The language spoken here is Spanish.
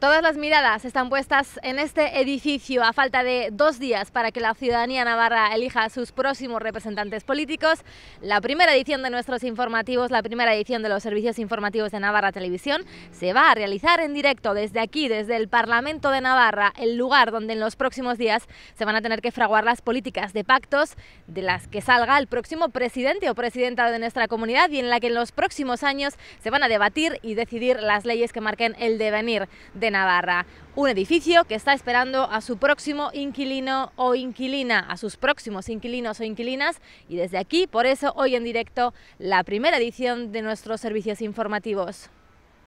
Todas las miradas están puestas en este edificio a falta de dos días para que la ciudadanía navarra elija a sus próximos representantes políticos. La primera edición de nuestros informativos, la primera edición de los servicios informativos de Navarra Televisión, se va a realizar en directo desde aquí, desde el Parlamento de Navarra, el lugar donde en los próximos días se van a tener que fraguar las políticas de pactos de las que salga el próximo presidente o presidenta de nuestra comunidad y en la que en los próximos años se van a debatir y decidir las leyes que marquen el devenir de Navarra. Un edificio que está esperando a su próximo inquilino o inquilina, a sus próximos inquilinos o inquilinas. Y desde aquí, por eso, hoy en directo, la primera edición de nuestros servicios informativos.